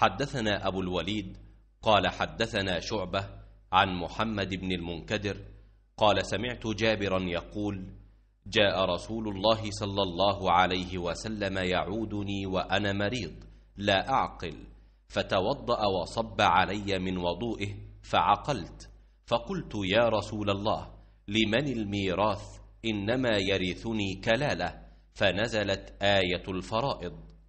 حدثنا أبو الوليد قال حدثنا شعبة عن محمد بن المنكدر قال سمعت جابرا يقول جاء رسول الله صلى الله عليه وسلم يعودني وأنا مريض لا أعقل فتوضأ وصب علي من وضوئه فعقلت فقلت يا رسول الله لمن الميراث إنما يرثني كلالة فنزلت آية الفرائض